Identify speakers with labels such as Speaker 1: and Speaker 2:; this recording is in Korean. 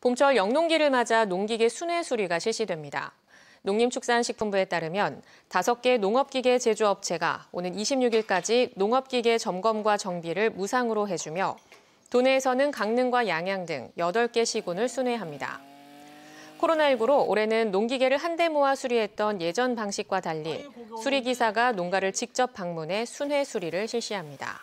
Speaker 1: 봄철 영농기를 맞아 농기계 순회 수리가 실시됩니다. 농림축산식품부에 따르면 다섯 개 농업기계 제조업체가 오는 26일까지 농업기계 점검과 정비를 무상으로 해주며 도내에서는 강릉과 양양 등 8개 시군을 순회합니다. 코로나19로 올해는 농기계를 한 대 모아 수리했던 예전 방식과 달리 수리기사가 농가를 직접 방문해 순회 수리를
Speaker 2: 실시합니다.